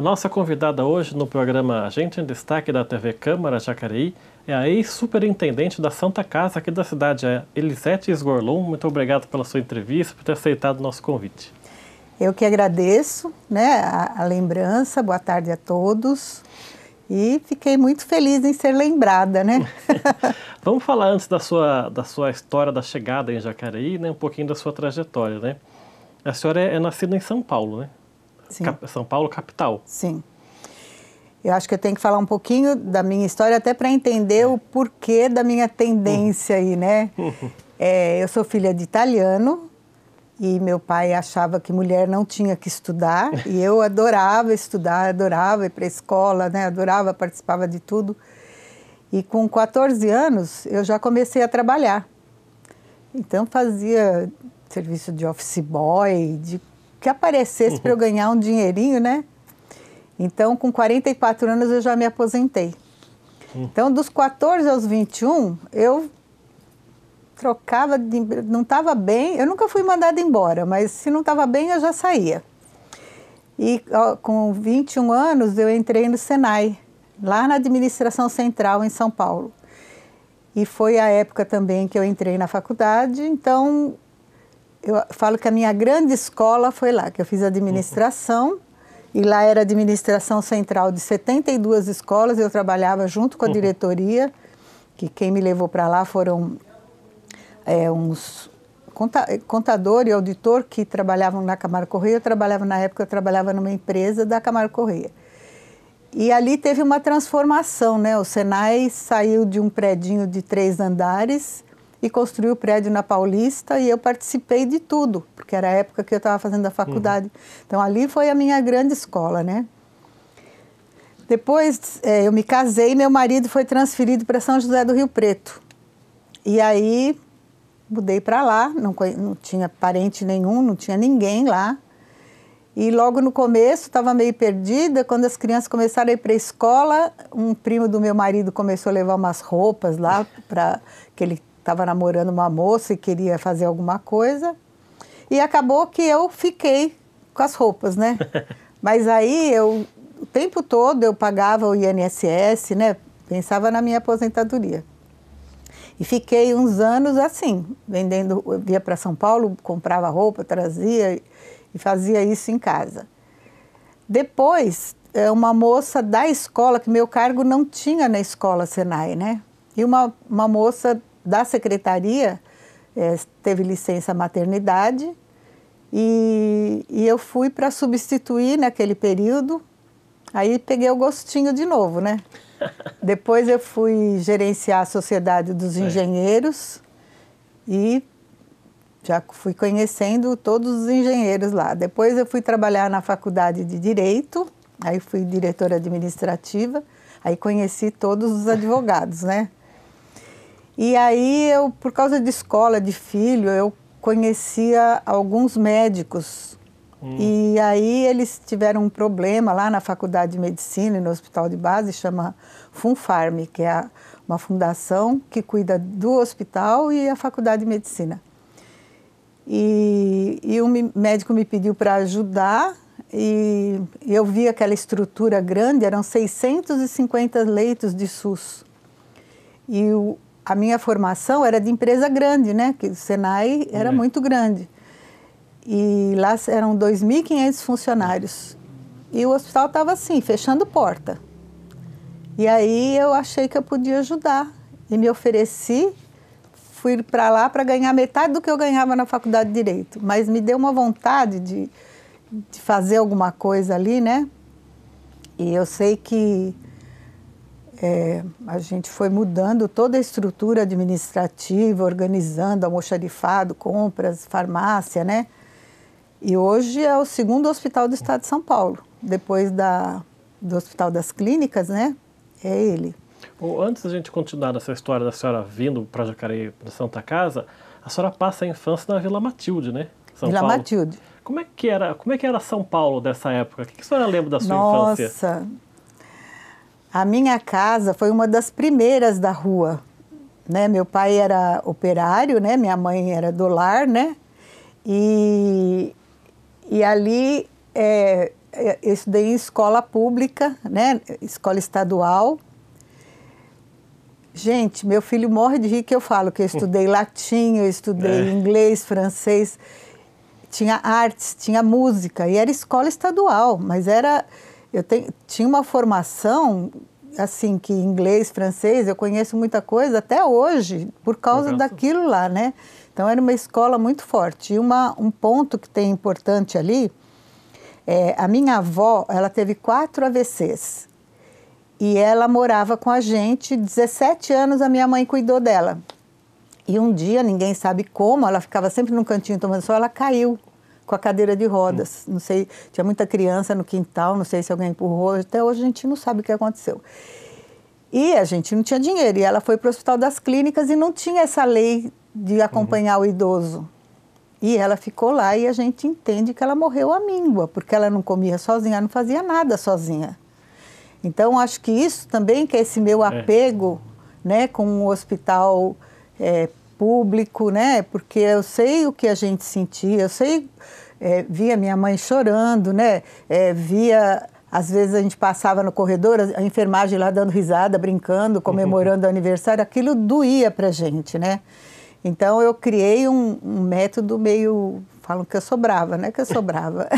A nossa convidada hoje no programa Agente em Destaque da TV Câmara Jacareí é a ex-superintendente da Santa Casa aqui da cidade, a Elisete Esgorlum. Muito obrigado pela sua entrevista, por ter aceitado o nosso convite. Eu que agradeço né, a, a lembrança, boa tarde a todos. E fiquei muito feliz em ser lembrada, né? Vamos falar antes da sua, da sua história da chegada em Jacareí, né? Um pouquinho da sua trajetória, né? A senhora é, é nascida em São Paulo, né? São Paulo, capital. Sim. Eu acho que eu tenho que falar um pouquinho da minha história até para entender o porquê da minha tendência aí, né? É, eu sou filha de italiano e meu pai achava que mulher não tinha que estudar e eu adorava estudar, adorava ir para a escola, né? Adorava, participava de tudo. E com 14 anos eu já comecei a trabalhar. Então fazia serviço de office boy, de que aparecesse uhum. para eu ganhar um dinheirinho, né? Então, com 44 anos, eu já me aposentei. Uhum. Então, dos 14 aos 21, eu trocava, de, não estava bem. Eu nunca fui mandada embora, mas se não estava bem, eu já saía. E ó, com 21 anos, eu entrei no Senai, lá na Administração Central, em São Paulo. E foi a época também que eu entrei na faculdade, então eu falo que a minha grande escola foi lá, que eu fiz administração. Uhum. E lá era administração central de 72 escolas. Eu trabalhava junto com a uhum. diretoria, que quem me levou para lá foram é, uns contador e auditor que trabalhavam na Camargo Correia. Eu trabalhava na época, eu trabalhava numa empresa da Camargo Correia. E ali teve uma transformação, né? O Senai saiu de um predinho de três andares e construiu o prédio na Paulista e eu participei de tudo, porque era a época que eu estava fazendo a faculdade. Uhum. Então ali foi a minha grande escola, né? Depois é, eu me casei e meu marido foi transferido para São José do Rio Preto. E aí mudei para lá, não, não tinha parente nenhum, não tinha ninguém lá. E logo no começo estava meio perdida. Quando as crianças começaram a ir para a escola, um primo do meu marido começou a levar umas roupas lá para que ele estava namorando uma moça e queria fazer alguma coisa. E acabou que eu fiquei com as roupas, né? Mas aí eu o tempo todo eu pagava o INSS, né? Pensava na minha aposentadoria. E fiquei uns anos assim, vendendo, eu ia para São Paulo, comprava roupa, trazia e fazia isso em casa. Depois, é, uma moça da escola, que meu cargo não tinha na escola Senai, né? E uma, uma moça da secretaria, é, teve licença maternidade, e, e eu fui para substituir naquele período. Aí peguei o gostinho de novo, né? Depois eu fui gerenciar a Sociedade dos Engenheiros é. e já fui conhecendo todos os engenheiros lá. Depois eu fui trabalhar na Faculdade de Direito, aí fui diretora administrativa, aí conheci todos os advogados, né? E aí eu, por causa de escola, de filho, eu conhecia alguns médicos. Hum. E aí eles tiveram um problema lá na Faculdade de Medicina e no Hospital de Base, chama Funfarm, que é uma fundação que cuida do hospital e a Faculdade de Medicina. E, e um médico me pediu para ajudar e eu vi aquela estrutura grande, eram 650 leitos de SUS. E o, a minha formação era de empresa grande, né? Que o Senai era é. muito grande. E lá eram 2.500 funcionários. E o hospital estava assim, fechando porta. E aí eu achei que eu podia ajudar e me ofereci. Fui para lá para ganhar metade do que eu ganhava na faculdade de direito, mas me deu uma vontade de, de fazer alguma coisa ali, né? E eu sei que é, a gente foi mudando toda a estrutura administrativa, organizando almoxarifado, compras, farmácia, né? E hoje é o segundo hospital do estado de São Paulo, depois da, do Hospital das Clínicas, né? É ele. Bom, antes da gente continuar essa história da senhora vindo para Jacareí, para Santa Casa, a senhora passa a infância na Vila Matilde, né? São Vila Paulo. Matilde. Como é que era, como é que era São Paulo dessa época? O que a senhora lembra da sua Nossa, infância? Nossa, a minha casa foi uma das primeiras da rua. Né? Meu pai era operário, né? minha mãe era do lar, né? E, e ali é, é eu estudei em escola pública, né? escola estadual. Gente, meu filho morre de rir que eu falo que eu estudei latim, eu estudei é. inglês, francês, tinha artes, tinha música e era escola estadual, mas era eu tinha uma formação assim que inglês, francês, eu conheço muita coisa até hoje por causa daquilo lá, né? Então era uma escola muito forte. E uma, um ponto que tem importante ali é a minha avó, ela teve quatro AVCs e ela morava com a gente. 17 anos a minha mãe cuidou dela. E um dia, ninguém sabe como, ela ficava sempre num cantinho tomando sol, ela caiu com a cadeira de rodas. Hum. Não sei, tinha muita criança no quintal, não sei se alguém empurrou, até hoje a gente não sabe o que aconteceu. E a gente não tinha dinheiro, e ela foi para o Hospital das Clínicas e não tinha essa lei de uhum. acompanhar uhum. o idoso. E ela ficou lá e a gente entende que ela morreu à míngua, porque ela não comia sozinha, não fazia nada sozinha. Então, acho que isso também, que é esse meu é. apego é. né, com o hospital é, público, né? Porque eu sei o que a gente sentia, eu sei, é, via minha mãe chorando, né? É, via às vezes a gente passava no corredor, a enfermagem lá dando risada, brincando, comemorando o aniversário, aquilo doía pra gente, né? Então eu criei um, um, método meio. Falam que eu sobrava, né? Que eu sobrava.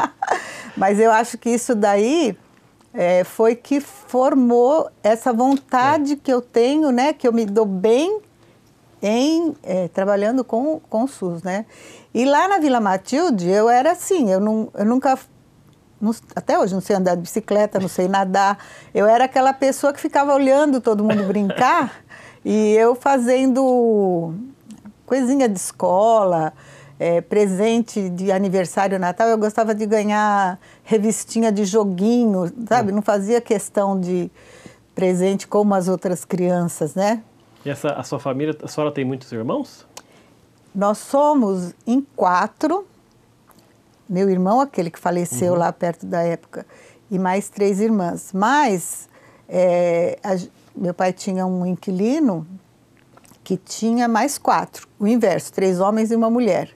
Mas eu acho que isso daí é, foi que formou essa vontade é. que eu tenho, né? Que eu me dou bem em é, trabalhando com, com o SUS, né? E lá na Vila Matilde eu era assim, eu, não, eu nunca não, até hoje não sei andar de bicicleta, não sei nadar. Eu era aquela pessoa que ficava olhando todo mundo brincar e eu fazendo coisinha de escola, é, presente de aniversário, Natal. Eu gostava de ganhar revistinha de joguinho, sabe? Não fazia questão de presente como as outras crianças, né? E essa, a sua família, a senhora tem muitos irmãos? Nós somos em quatro. Meu irmão, aquele que faleceu uhum. lá perto da época, e mais três irmãs. Mas é, a, meu pai tinha um inquilino que tinha mais quatro, o inverso, três homens e uma mulher.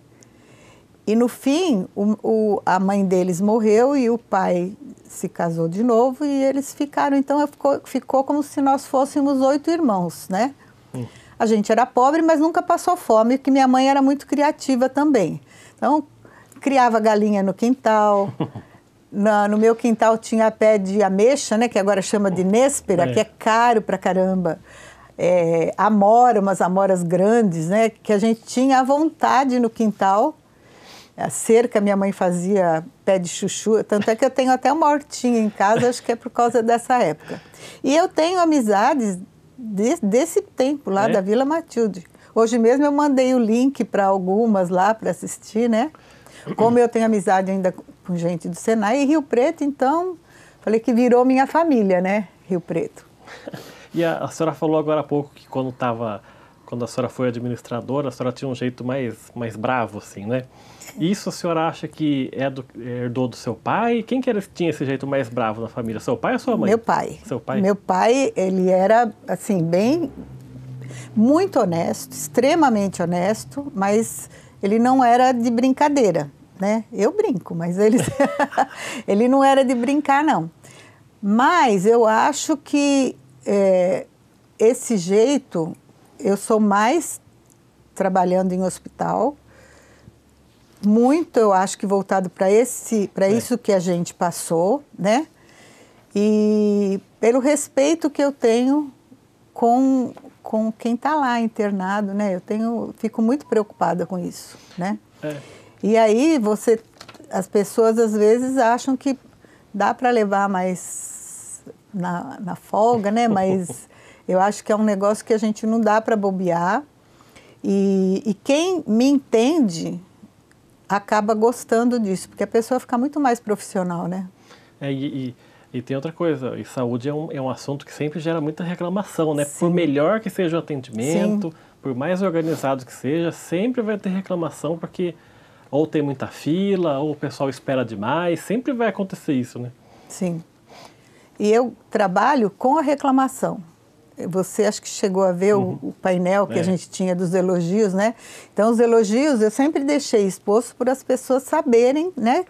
E no fim, o, o, a mãe deles morreu e o pai se casou de novo e eles ficaram. Então ficou, ficou como se nós fôssemos oito irmãos, né? A gente era pobre, mas nunca passou fome, porque minha mãe era muito criativa também. Então, criava galinha no quintal. Na, no meu quintal tinha pé de ameixa, né, que agora chama de néspera, é. que é caro pra caramba. É, amora, umas amoras grandes, né, que a gente tinha à vontade no quintal. A é, cerca minha mãe fazia pé de chuchu, tanto é que eu tenho até uma hortinha em casa, acho que é por causa dessa época. E eu tenho amizades de, desse tempo lá é? da Vila Matilde. Hoje mesmo eu mandei o link para algumas lá para assistir, né? Como eu tenho amizade ainda com gente do Senai e Rio Preto, então falei que virou minha família, né? Rio Preto. e a, a senhora falou agora há pouco que quando estava quando a senhora foi administradora, a senhora tinha um jeito mais, mais bravo, assim, né? Isso a senhora acha que é do, herdou do seu pai? Quem que era, tinha esse jeito mais bravo na família? Seu pai ou sua mãe? Meu pai. Seu pai? Meu pai, ele era, assim, bem... Muito honesto, extremamente honesto, mas ele não era de brincadeira, né? Eu brinco, mas ele, ele não era de brincar, não. Mas eu acho que é, esse jeito eu sou mais trabalhando em hospital, muito eu acho que voltado para esse, para é. isso que a gente passou, né? E pelo respeito que eu tenho com com quem está lá internado, né? Eu tenho, fico muito preocupada com isso, né? É. E aí você, as pessoas às vezes acham que dá para levar mais na, na folga, né? Mas Eu acho que é um negócio que a gente não dá para bobear. E, e quem me entende acaba gostando disso, porque a pessoa fica muito mais profissional, né? É, e, e, e, tem outra coisa, e saúde é um, é um assunto que sempre gera muita reclamação, né? Sim. Por melhor que seja o atendimento, Sim. por mais organizado que seja, sempre vai ter reclamação, porque ou tem muita fila, ou o pessoal espera demais, sempre vai acontecer isso, né? Sim. E eu trabalho com a reclamação. Você acho que chegou a ver uhum. o, o, painel que é. a gente tinha dos elogios, né? Então, os elogios eu sempre deixei exposto para as pessoas saberem, né?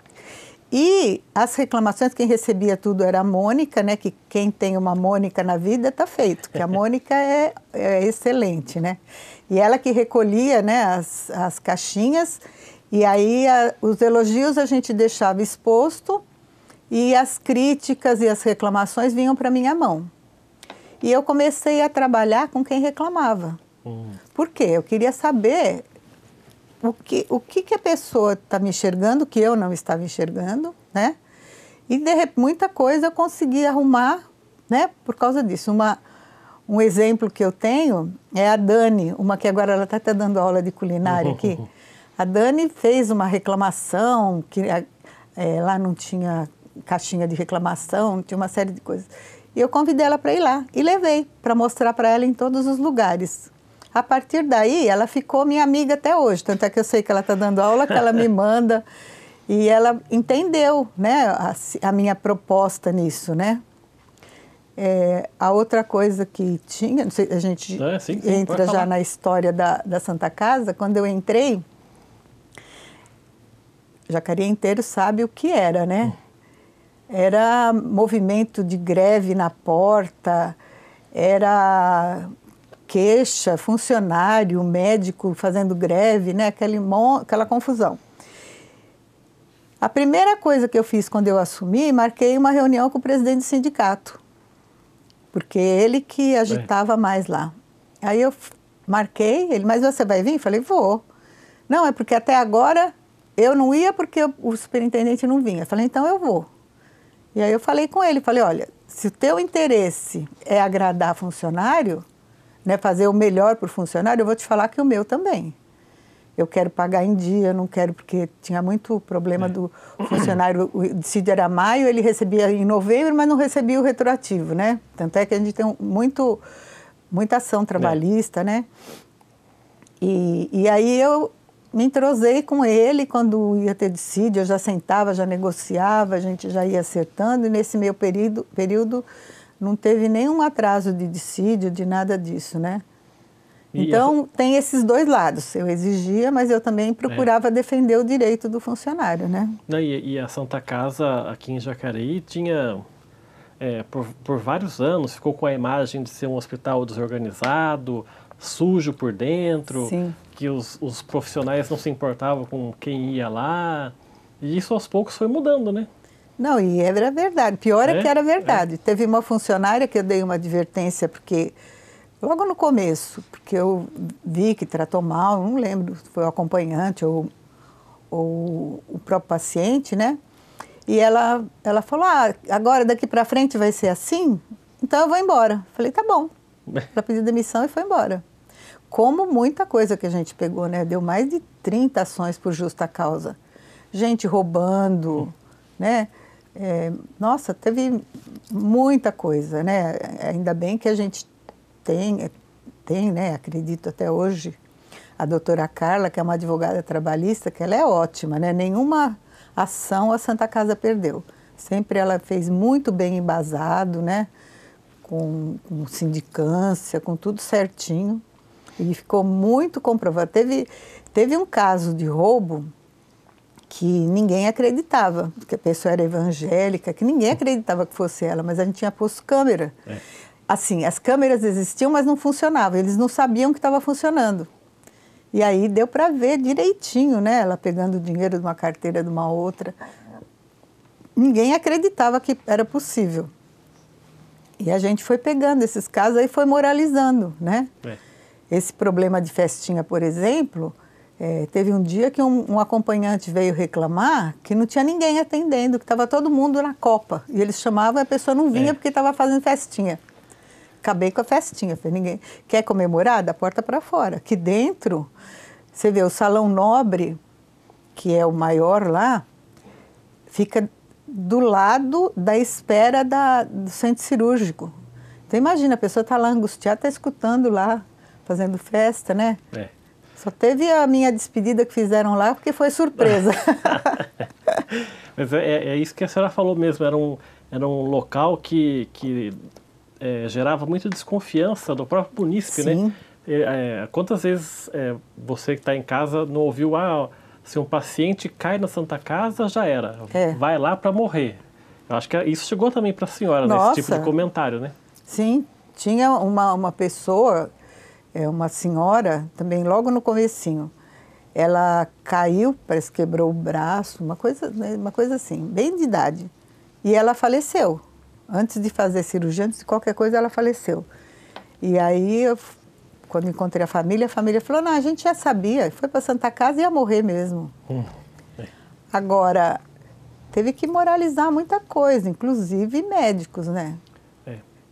E as reclamações, quem recebia tudo era a Mônica, né? Que quem tem uma Mônica na vida está feito, que a Mônica é, é, excelente, né? E ela que recolhia né, as, as caixinhas, e aí a, os elogios a gente deixava exposto, e as críticas e as reclamações vinham para minha mão. E eu comecei a trabalhar com quem reclamava. Uhum. Por quê? Eu queria saber o que, o que, que a pessoa está me enxergando, que eu não estava enxergando, né? E de, muita coisa eu consegui arrumar, né? Por causa disso. Uma, um exemplo que eu tenho é a Dani, uma que agora ela está até dando aula de culinária aqui. A Dani fez uma reclamação, que é, lá não tinha caixinha de reclamação, tinha uma série de coisas. E eu convidei ela para ir lá e levei para mostrar para ela em todos os lugares. A partir daí, ela ficou minha amiga até hoje. Tanto é que eu sei que ela está dando aula, que ela me manda. E ela entendeu né, a, a minha proposta nisso, né? É, a outra coisa que tinha, a gente é, sim, sim, entra já falar. na história da, da Santa Casa, quando eu entrei, Jacaria inteiro sabe o que era, né? Hum. Era movimento de greve na porta, era queixa, funcionário, médico fazendo greve, né? Aquela, aquela confusão. A primeira coisa que eu fiz quando eu assumi, marquei uma reunião com o presidente do sindicato, porque ele que agitava Bem. mais lá. Aí eu marquei, ele, mas você vai vir? Falei, vou. Não, é porque até agora eu não ia porque o superintendente não vinha. falei, então eu vou. E aí eu falei com ele, falei, olha, se o teu interesse é agradar funcionário, né, fazer o melhor para o funcionário, eu vou te falar que o meu também. Eu quero pagar em dia, não quero, porque tinha muito problema é. do funcionário. O dissídio era maio, ele recebia em novembro, mas não recebia o retroativo, né? Tanto é que a gente tem muito, muita ação trabalhista, é. né? E, e aí eu me entrosei com ele quando ia ter dissídio, eu já sentava, já negociava, a gente já ia acertando, e nesse meu período, período não teve nenhum atraso de dissídio, de nada disso, né? então, essa... tem esses dois lados. Eu exigia, mas eu também procurava é. defender o direito do funcionário, né? E, e a Santa Casa aqui em Jacareí tinha é, por, por, vários anos, ficou com a imagem de ser um hospital desorganizado, sujo por dentro, Sim. que os, os profissionais não se importavam com quem ia lá. E isso aos poucos foi mudando, né? Não, e era verdade. Pior é, é que era é. verdade. É. Teve uma funcionária que eu dei uma advertência, porque logo no começo, porque eu vi que tratou mal, não lembro se foi o acompanhante ou, ou o próprio paciente, né? E ela, ela falou: ah, agora daqui para frente vai ser assim, então eu vou embora. Falei: tá bom. Ela pediu demissão e foi embora como muita coisa que a gente pegou, né? Deu mais de 30 ações por justa causa. Gente roubando, né? É, nossa, teve muita coisa, né? Ainda bem que a gente tem, é, tem, né? Acredito até hoje, a doutora Carla, que é uma advogada trabalhista, que ela é ótima, né? Nenhuma ação a Santa Casa perdeu. Sempre ela fez muito bem embasado, né? Com, com sindicância, com tudo certinho. E ficou muito comprovado. Teve, teve um caso de roubo que ninguém acreditava, que a pessoa era evangélica, que ninguém acreditava que fosse ela, mas a gente tinha posto câmera. É. Assim, as câmeras existiam, mas não funcionavam. Eles não sabiam que estava funcionando. E aí deu para ver direitinho, né? Ela pegando o dinheiro de uma carteira de uma outra. Ninguém acreditava que era possível. E a gente foi pegando esses casos e foi moralizando, né? É. Esse problema de festinha, por exemplo, é, teve um dia que um, um, acompanhante veio reclamar que não tinha ninguém atendendo, que estava todo mundo na copa. E eles chamavam e a pessoa não vinha é. porque estava fazendo festinha. Acabei com a festinha. Falei, ninguém quer comemorar? Da porta para fora. Que dentro, você vê o Salão Nobre, que é o maior lá, fica do lado da espera da, do centro cirúrgico. Então imagina, a pessoa está lá angustiada, está escutando lá fazendo festa, né? É. Só teve a minha despedida que fizeram lá porque foi surpresa. Mas é, é, isso que a senhora falou mesmo, era um, era um local que, que é, gerava muita desconfiança do próprio munícipe, né? É, quantas vezes é, você que está em casa não ouviu, ah, se um paciente cai na Santa Casa, já era, é. vai lá para morrer. Eu acho que é, isso chegou também para a senhora, nesse né, esse tipo de comentário, né? Sim, tinha uma, uma pessoa é uma senhora, também logo no comecinho. Ela caiu, parece que quebrou o braço, uma coisa, né, uma coisa assim, bem de idade. E ela faleceu. Antes de fazer cirurgia, antes de qualquer coisa, ela faleceu. E aí, eu, quando encontrei a família, a família falou: não, a gente já sabia, foi para Santa Casa e ia morrer mesmo. Hum. Agora, teve que moralizar muita coisa, inclusive médicos, né?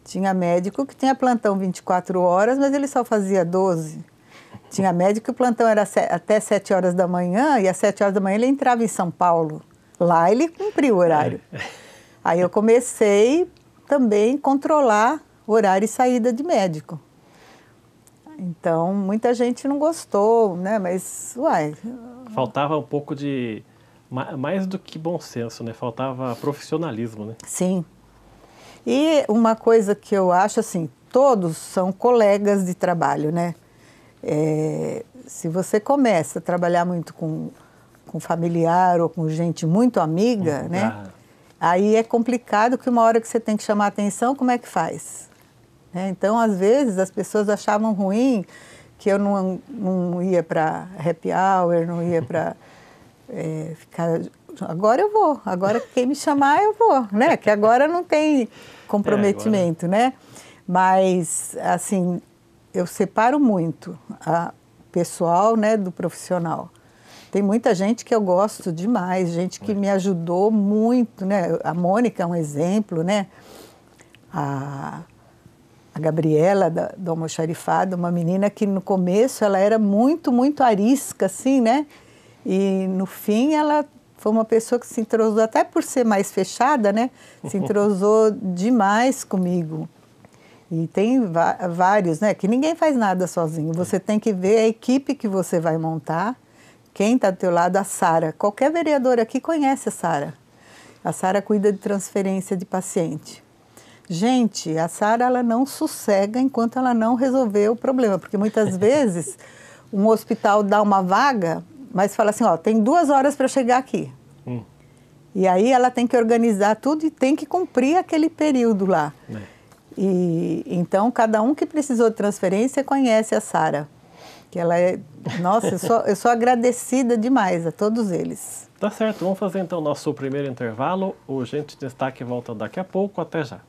Tinha médico que tinha plantão 24 horas, mas ele só fazia 12. Tinha médico que o plantão era até 7 horas da manhã e às 7 horas da manhã ele entrava em São Paulo. Lá ele cumpria o horário. É. Aí eu comecei também controlar horário e saída de médico. Então, muita gente não gostou, né? Mas, uai. Faltava um pouco de. Mais do que bom senso, né? Faltava profissionalismo, né? Sim, e uma coisa que eu acho assim, todos são colegas de trabalho, né? É, se você começa a trabalhar muito com, com familiar ou com gente muito amiga, uhum. né? Ah. Aí é complicado que uma hora que você tem que chamar atenção, como é que faz? Né? Então, às vezes, as pessoas achavam ruim que eu não, não ia para happy hour, não ia para é, ficar... Agora eu vou, agora quem me chamar eu vou, né? Que agora não tem comprometimento, é, né? Mas, assim, eu separo muito a pessoal, né, do profissional. Tem muita gente que eu gosto demais, gente que me ajudou muito, né? A Mônica é um exemplo, né? A, a Gabriela da, do Almoxarifado, uma menina que no começo ela era muito, muito arisca, assim, né? E no fim ela foi uma pessoa que se entrosou, até por ser mais fechada, né? Se entrosou demais comigo. E tem vários, né? Que ninguém faz nada sozinho. Você é. tem que ver a equipe que você vai montar, quem está do teu lado, a Sara. Qualquer vereadora aqui conhece a Sara. A Sara cuida de transferência de paciente. Gente, a Sara ela não sossega enquanto ela não resolver o problema, porque muitas vezes um hospital dá uma vaga mas fala assim, ó, tem duas horas para chegar aqui. Hum. E aí ela tem que organizar tudo e tem que cumprir aquele período lá. É. E então cada um que precisou de transferência conhece a Sara, que ela é, nossa, eu, sou, eu sou agradecida demais a todos eles. Tá certo, vamos fazer então o nosso primeiro intervalo. O Gente Destaque volta daqui a pouco, até já.